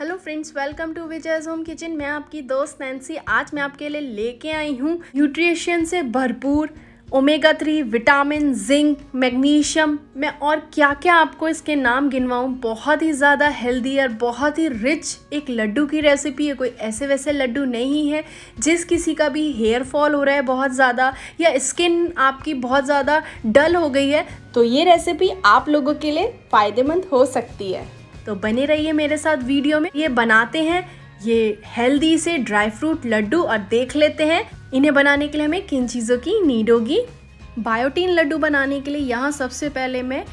hello friends welcome to Vijay's home kitchen मैं आपकी दोस्त नैन्सी आज मैं आपके लिए लेके आई हूँ न्यूट्रिशन से भरपूर omega three vitamin zinc magnesium मैं और क्या क्या आपको इसके नाम गिनवाऊँ बहुत ही ज़्यादा हेल्दी और बहुत ही रिच एक लड्डू की रेसिपी है कोई ऐसे वैसे लड्डू नहीं है जिस किसी का भी हेयर फॉल हो रहा है बहुत ज़्यादा या स्किन आपकी बहुत ज़्यादा डल हो गई है तो ये रेसिपी आप लोगों के लिए फ़ायदेमंद हो सकती है तो बने रहिए मेरे साथ वीडियो में ये बनाते हैं ये हेल्दी से ड्राई फ्रूट लड्डू और देख लेते हैं इन्हें बनाने के लिए हमें किन चीज़ों की नीड होगी बायोटीन लड्डू बनाने के लिए यहाँ सबसे पहले मैं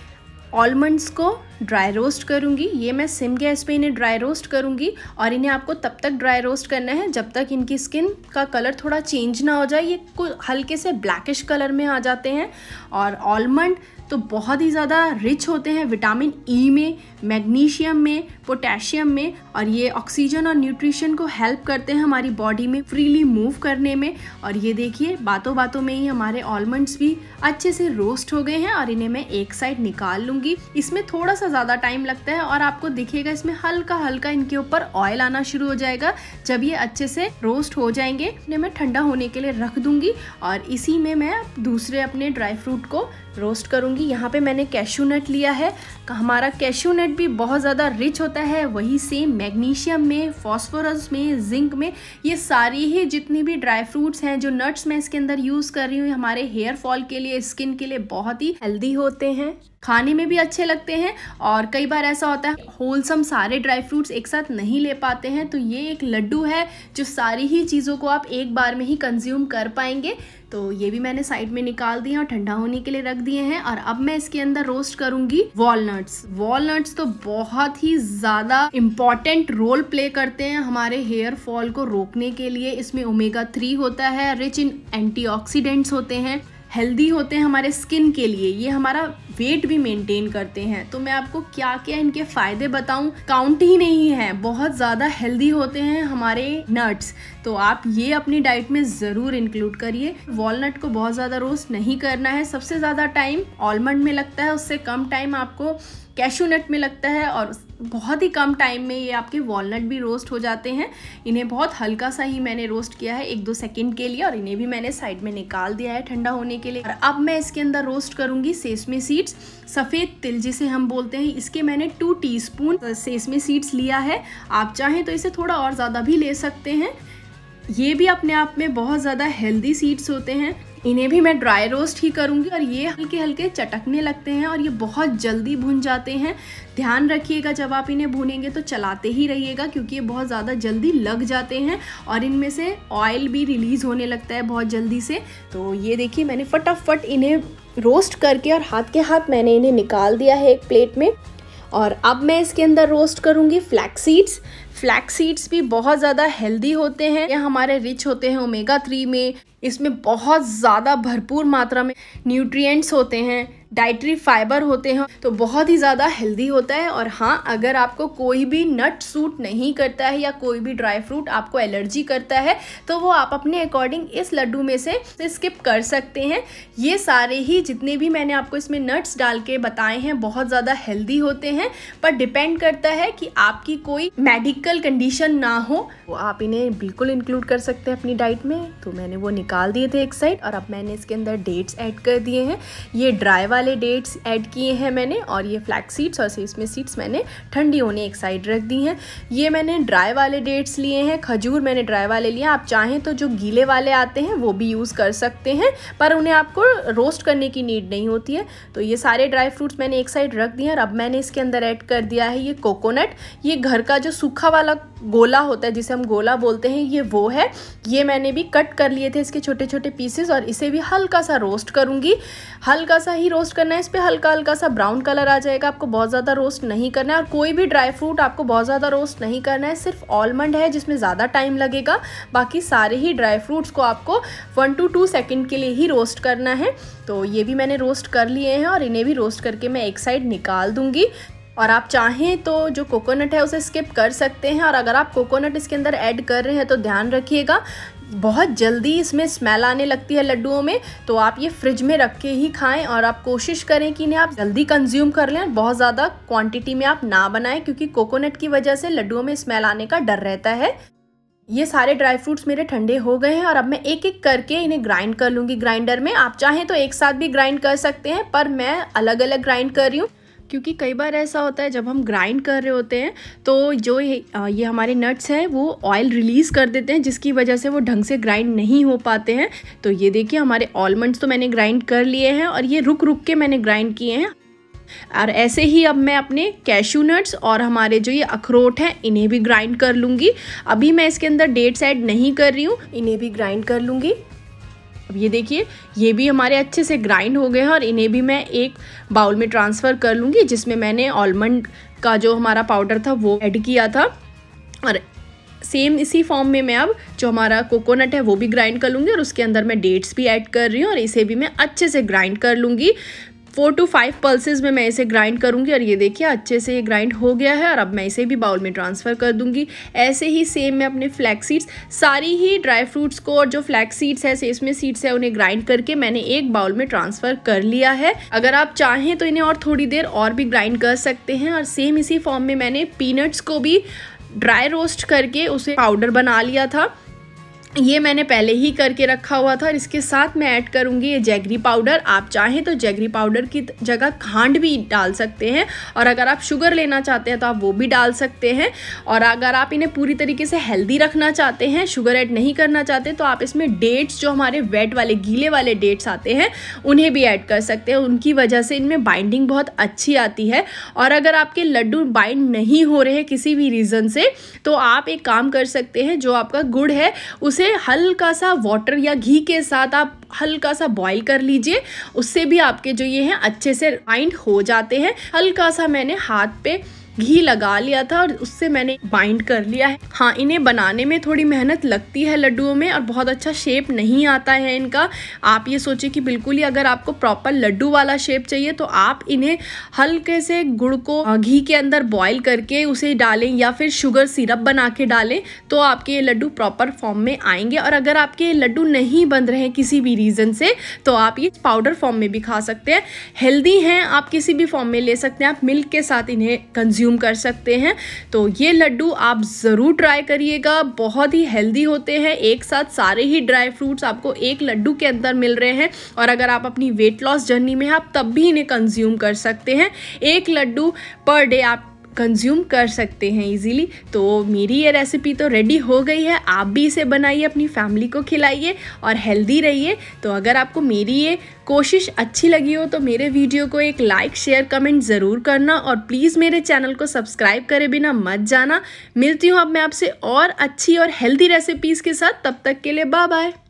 ऑलमंड्स को ड्राई रोस्ट करूँगी ये मैं सिम गैस पे इन्हें ड्राई रोस्ट करूँगी और इन्हें आपको तब तक ड्राई रोस्ट करना है जब तक इनकी स्किन का कलर थोड़ा चेंज ना हो जाए ये कुछ हल्के से ब्लैकिश कलर में आ जाते हैं और ऑलमंड तो बहुत ही ज़्यादा रिच होते हैं विटामिन ई e में मैग्नीशियम में पोटेशियम में और ये ऑक्सीजन और न्यूट्रिशन को हेल्प करते हैं हमारी बॉडी में फ्रीली मूव करने में और ये देखिए बातों बातों में ही हमारे ऑलमंड्स भी अच्छे से रोस्ट हो गए हैं और इन्हें मैं एक साइड निकाल लूँगी इसमें थोड़ा सा ज़्यादा टाइम लगता है और आपको दिखेगा इसमें हल्का हल्का इनके ऊपर ऑयल आना शुरू हो जाएगा जब ये अच्छे से रोस्ट हो जाएंगे इन्हें मैं ठंडा होने के लिए रख दूँगी और इसी में मैं दूसरे अपने ड्राई फ्रूट को रोस्ट करूँगी जाएगी यहाँ पे मैंने कैशू नट लिया है हमारा कैशू नट भी बहुत ज़्यादा रिच होता है वही सेम मैग्नीशियम में फॉस्फोरस में जिंक में ये सारी ही जितनी भी ड्राई फ्रूट्स हैं जो नट्स मैं इसके अंदर यूज़ कर रही हूँ हमारे हेयर फॉल के लिए स्किन के लिए बहुत ही हेल्दी होते हैं खाने में भी अच्छे लगते हैं और कई बार ऐसा होता है होलसम सारे ड्राई फ्रूट्स एक साथ नहीं ले पाते हैं तो ये एक लड्डू है जो सारी ही चीज़ों को आप एक बार में ही कंज्यूम कर पाएंगे तो ये भी मैंने साइड में निकाल दिए और ठंडा होने के लिए रख दिए हैं और अब मैं इसके अंदर रोस्ट करूंगी वॉलनट्स वॉलनट्स तो बहुत ही ज़्यादा इम्पॉर्टेंट रोल प्ले करते हैं हमारे हेयर फॉल को रोकने के लिए इसमें ओमेगा थ्री होता है रिच इन एंटीऑक्सीडेंट्स होते हैं हेल्दी होते हैं हमारे स्किन के लिए ये हमारा वेट भी मेंटेन करते हैं तो मैं आपको क्या क्या इनके फायदे बताऊं काउंट ही नहीं है बहुत ज़्यादा हेल्दी होते हैं हमारे नट्स तो आप ये अपनी डाइट में ज़रूर इंक्लूड करिए वॉलनट को बहुत ज़्यादा रोस्ट नहीं करना है सबसे ज़्यादा टाइम ऑलमंड में लगता है उससे कम टाइम आपको कैशू नट में लगता है और बहुत ही कम टाइम में ये आपके वॉलनट भी रोस्ट हो जाते हैं इन्हें बहुत हल्का सा ही मैंने रोस्ट किया है एक दो सेकंड के लिए और इन्हें भी मैंने साइड में निकाल दिया है ठंडा होने के लिए और अब मैं इसके अंदर रोस्ट करूंगी सेसमे सीड सीड्स सफ़ेद तिल जिसे हम बोलते हैं इसके मैंने टू टीस्पून से इसमें सीड्स लिया है आप चाहें तो इसे थोड़ा और ज़्यादा भी ले सकते हैं ये भी अपने आप में बहुत ज़्यादा हेल्दी सीड्स होते हैं इन्हें भी मैं ड्राई रोस्ट ही करूँगी और ये हल्के हल्के चटकने लगते हैं और ये बहुत जल्दी भुन जाते हैं ध्यान रखिएगा जब आप इन्हें भुनेंगे तो चलाते ही रहिएगा क्योंकि ये बहुत ज़्यादा जल्दी लग जाते हैं और इनमें से ऑयल भी रिलीज़ होने लगता है बहुत जल्दी से तो ये देखिए मैंने फटाफट इन्हें रोस्ट करके और हाथ के हाथ मैंने इन्हें निकाल दिया है एक प्लेट में और अब मैं इसके अंदर रोस्ट करूँगी फ्लैक्स सीड्स फ्लैक्स सीड्स भी बहुत ज़्यादा हेल्दी होते हैं ये हमारे रिच होते हैं ओमेगा थ्री में इसमें बहुत ज़्यादा भरपूर मात्रा में न्यूट्रिएंट्स होते हैं डाइट्री फाइबर होते हैं तो बहुत ही ज़्यादा हेल्दी होता है और हाँ अगर आपको कोई भी नट सूट नहीं करता है या कोई भी ड्राई फ्रूट आपको एलर्जी करता है तो वो आप अपने अकॉर्डिंग इस लड्डू में से स्किप कर सकते हैं ये सारे ही जितने भी मैंने आपको इसमें नट्स डाल के बताए हैं बहुत ज़्यादा हेल्दी होते हैं पर डिपेंड करता है कि आपकी कोई मेडिकल कंडीशन ना हो वो तो आप इन्हें बिल्कुल इंक्लूड कर सकते हैं अपनी डाइट में तो मैंने वो निकाल दिए थे एक साइड और अब मैंने इसके अंदर डेट्स ऐड कर दिए हैं ये ड्राई वाले वाले डेट्स ऐड किए हैं मैंने और ये फ्लैक्स सीड्स और सेसमे सीड्स मैंने ठंडी होने एक साइड रख दी हैं ये मैंने ड्राई वाले डेट्स लिए हैं खजूर मैंने ड्राई वाले लिए आप चाहें तो जो गीले वाले आते हैं वो भी यूज़ कर सकते हैं पर उन्हें आपको रोस्ट करने की नीड नहीं होती है तो ये सारे ड्राई फ्रूट्स मैंने एक साइड रख दिए हैं और अब मैंने इसके अंदर ऐड कर दिया है ये कोकोनट ये घर का जो सूखा वाला गोला होता है जिसे हम गोला बोलते हैं ये वो है ये मैंने भी कट कर लिए थे इसके छोटे छोटे पीसेस और इसे भी हल्का सा रोस्ट करूँगी हल्का सा ही रोस्ट करना है इस पर हल्का हल्का सा ब्राउन कलर आ जाएगा आपको बहुत ज़्यादा रोस्ट नहीं करना है और कोई भी ड्राई फ्रूट आपको बहुत ज़्यादा रोस्ट नहीं करना है सिर्फ ऑलमंड है जिसमें ज़्यादा टाइम लगेगा बाकी सारे ही ड्राई फ्रूट्स को आपको वन टू टू सेकेंड के लिए ही रोस्ट करना है तो ये भी मैंने रोस्ट कर लिए हैं और इन्हें भी रोस्ट करके मैं एक साइड निकाल दूँगी और आप चाहें तो जो कोकोनट है उसे स्किप कर सकते हैं और अगर आप कोकोनट इसके अंदर ऐड कर रहे हैं तो ध्यान रखिएगा बहुत जल्दी इसमें स्मेल आने लगती है लड्डुओं में तो आप ये फ्रिज में रख के ही खाएं और आप कोशिश करें कि इन्हें आप जल्दी कंज्यूम कर लें बहुत ज़्यादा क्वांटिटी में आप ना बनाएं क्योंकि कोकोनट की वजह से लड्डुओं में स्मेल आने का डर रहता है ये सारे ड्राई फ्रूट्स मेरे ठंडे हो गए हैं और अब मैं एक एक करके इन्हें ग्राइंड कर लूँगी ग्राइंडर में आप चाहें तो एक साथ भी ग्राइंड कर सकते हैं पर मैं अलग अलग ग्राइंड कर रही हूँ क्योंकि कई बार ऐसा होता है जब हम ग्राइंड कर रहे होते हैं तो जो ये, ये हमारे नट्स हैं वो ऑयल रिलीज़ कर देते हैं जिसकी वजह से वो ढंग से ग्राइंड नहीं हो पाते हैं तो ये देखिए हमारे ऑलमंड्स तो मैंने ग्राइंड कर लिए हैं और ये रुक रुक के मैंने ग्राइंड किए हैं और ऐसे ही अब मैं अपने कैशू नट्स और हमारे जो ये अखरोट हैं इन्हें भी ग्राइंड कर लूँगी अभी मैं इसके अंदर डेट्स ऐड नहीं कर रही हूँ इन्हें भी ग्राइंड कर लूँगी अब ये देखिए ये भी हमारे अच्छे से ग्राइंड हो गए हैं और इन्हें भी मैं एक बाउल में ट्रांसफ़र कर लूँगी जिसमें मैंने आलमंड का जो हमारा पाउडर था वो ऐड किया था और सेम इसी फॉर्म में मैं अब जो हमारा कोकोनट है वो भी ग्राइंड कर लूँगी और उसके अंदर मैं डेट्स भी ऐड कर रही हूँ और इसे भी मैं अच्छे से ग्राइंड कर लूँगी फोर टू फाइव पल्सेज में मैं इसे ग्राइंड करूँगी और ये देखिए अच्छे से ये ग्राइंड हो गया है और अब मैं इसे भी बाउल में ट्रांसफ़र कर दूँगी ऐसे ही सेम मैं अपने फ्लैक्स सीड्स सारी ही ड्राई फ्रूट्स को और जो फ्लैक्स सीड्स है सेसमे सीड्स है उन्हें ग्राइंड करके मैंने एक बाउल में ट्रांसफ़र कर लिया है अगर आप चाहें तो इन्हें और थोड़ी देर और भी ग्राइंड कर सकते हैं और सेम इसी फॉर्म में मैंने पीनट्स को भी ड्राई रोस्ट करके उसे पाउडर बना लिया था ये मैंने पहले ही करके रखा हुआ था और इसके साथ मैं ऐड करूँगी ये जैगरी पाउडर आप चाहें तो जैगरी पाउडर की जगह खांड भी डाल सकते हैं और अगर आप शुगर लेना चाहते हैं तो आप वो भी डाल सकते हैं और अगर आप इन्हें पूरी तरीके से हेल्दी रखना चाहते हैं शुगर ऐड नहीं करना चाहते तो आप इसमें डेट्स जो हमारे वेट वाले गीले वाले डेट्स आते हैं उन्हें भी ऐड कर सकते हैं उनकी वजह से इनमें बाइंडिंग बहुत अच्छी आती है और अगर आपके लड्डू बाइंड नहीं हो रहे किसी भी रीज़न से तो आप एक काम कर सकते हैं जो आपका गुड़ है उसे उसे हल्का सा वाटर या घी के साथ आप हल्का सा बॉईल कर लीजिए उससे भी आपके जो ये हैं अच्छे से फाइंड हो जाते हैं हल्का सा मैंने हाथ पे घी लगा लिया था और उससे मैंने बाइंड कर लिया है हाँ इन्हें बनाने में थोड़ी मेहनत लगती है लड्डुओं में और बहुत अच्छा शेप नहीं आता है इनका आप ये सोचिए कि बिल्कुल ही अगर आपको प्रॉपर लड्डू वाला शेप चाहिए तो आप इन्हें हल्के से गुड़ को घी के अंदर बॉयल करके उसे डालें या फिर शुगर सिरप बना के डालें तो आपके ये लड्डू प्रॉपर फॉर्म में आएंगे और अगर आपके ये लड्डू नहीं बन रहे हैं किसी भी रीज़न से तो आप ये पाउडर फॉर्म में भी खा सकते हैं हेल्दी हैं आप किसी भी फॉर्म में ले सकते हैं आप मिल्क के साथ इन्हें कंज्यूम कंज्यूम कर सकते हैं तो ये लड्डू आप ज़रूर ट्राई करिएगा बहुत ही हेल्दी होते हैं एक साथ सारे ही ड्राई फ्रूट्स आपको एक लड्डू के अंदर मिल रहे हैं और अगर आप अपनी वेट लॉस जर्नी में हैं आप तब भी इन्हें कंज्यूम कर सकते हैं एक लड्डू पर डे आप कंज्यूम कर सकते हैं इजीली तो मेरी ये रेसिपी तो रेडी हो गई है आप भी इसे बनाइए अपनी फैमिली को खिलाइए और हेल्दी रहिए तो अगर आपको मेरी ये कोशिश अच्छी लगी हो तो मेरे वीडियो को एक लाइक शेयर कमेंट ज़रूर करना और प्लीज़ मेरे चैनल को सब्सक्राइब करे बिना मत जाना मिलती हूँ अब मैं आपसे और अच्छी और हेल्दी रेसिपीज़ के साथ तब तक के लिए बाय बाय